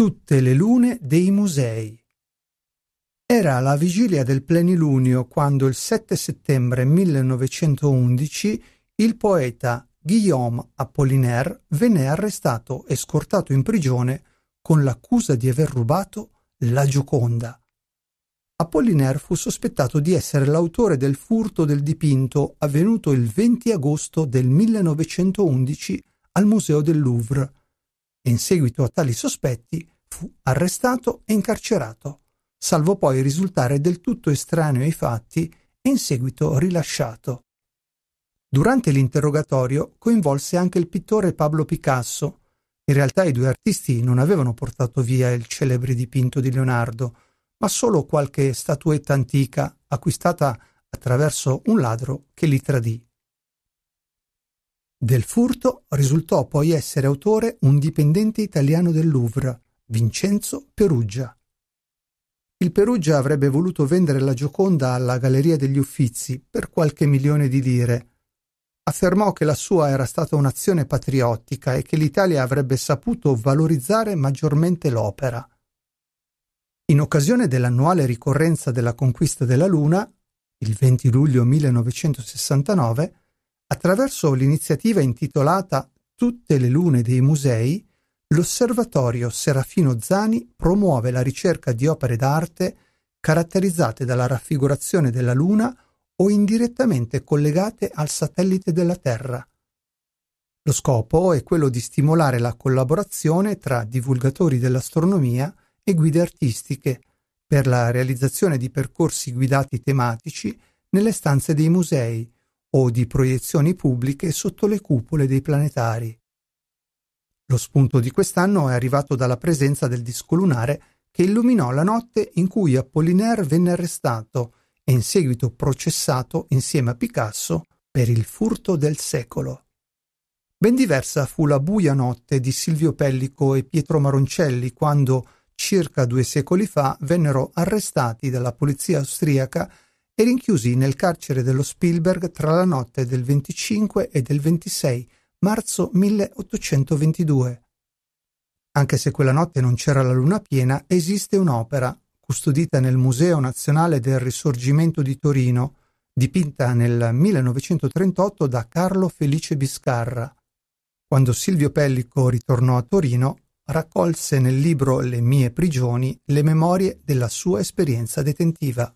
tutte le lune dei musei. Era la vigilia del plenilunio quando il 7 settembre 1911 il poeta Guillaume Apollinaire venne arrestato e scortato in prigione con l'accusa di aver rubato la Gioconda. Apollinaire fu sospettato di essere l'autore del furto del dipinto avvenuto il 20 agosto del 1911 al Museo del Louvre, in seguito a tali sospetti fu arrestato e incarcerato, salvo poi risultare del tutto estraneo ai fatti e in seguito rilasciato. Durante l'interrogatorio coinvolse anche il pittore Pablo Picasso. In realtà i due artisti non avevano portato via il celebre dipinto di Leonardo, ma solo qualche statuetta antica acquistata attraverso un ladro che li tradì. Del furto risultò poi essere autore un dipendente italiano del Louvre, Vincenzo Perugia. Il Perugia avrebbe voluto vendere la Gioconda alla Galleria degli Uffizi per qualche milione di lire. Affermò che la sua era stata un'azione patriottica e che l'Italia avrebbe saputo valorizzare maggiormente l'opera. In occasione dell'annuale ricorrenza della conquista della Luna, il 20 luglio 1969, Attraverso l'iniziativa intitolata "Tutte le lune dei musei", l'Osservatorio Serafino Zani promuove la ricerca di opere d'arte caratterizzate dalla raffigurazione della Luna o indirettamente collegate al satellite della Terra. Lo scopo è quello di stimolare la collaborazione tra divulgatori dell'astronomia e guide artistiche per la realizzazione di percorsi guidati tematici nelle stanze dei musei o di proiezioni pubbliche sotto le cupole dei planetari. Lo spunto di quest'anno è arrivato dalla presenza del disco lunare che illuminò la notte in cui Apollinaire venne arrestato e in seguito processato insieme a Picasso per il furto del secolo. Ben diversa fu la buia notte di Silvio Pellico e Pietro Maroncelli quando, circa due secoli fa, vennero arrestati dalla polizia austriaca e rinchiusi nel carcere dello Spielberg tra la notte del 25 e del 26 marzo 1822. Anche se quella notte non c'era la luna piena, esiste un'opera, custodita nel Museo Nazionale del Risorgimento di Torino, dipinta nel 1938 da Carlo Felice Biscarra. Quando Silvio Pellico ritornò a Torino, raccolse nel libro Le mie prigioni le memorie della sua esperienza detentiva.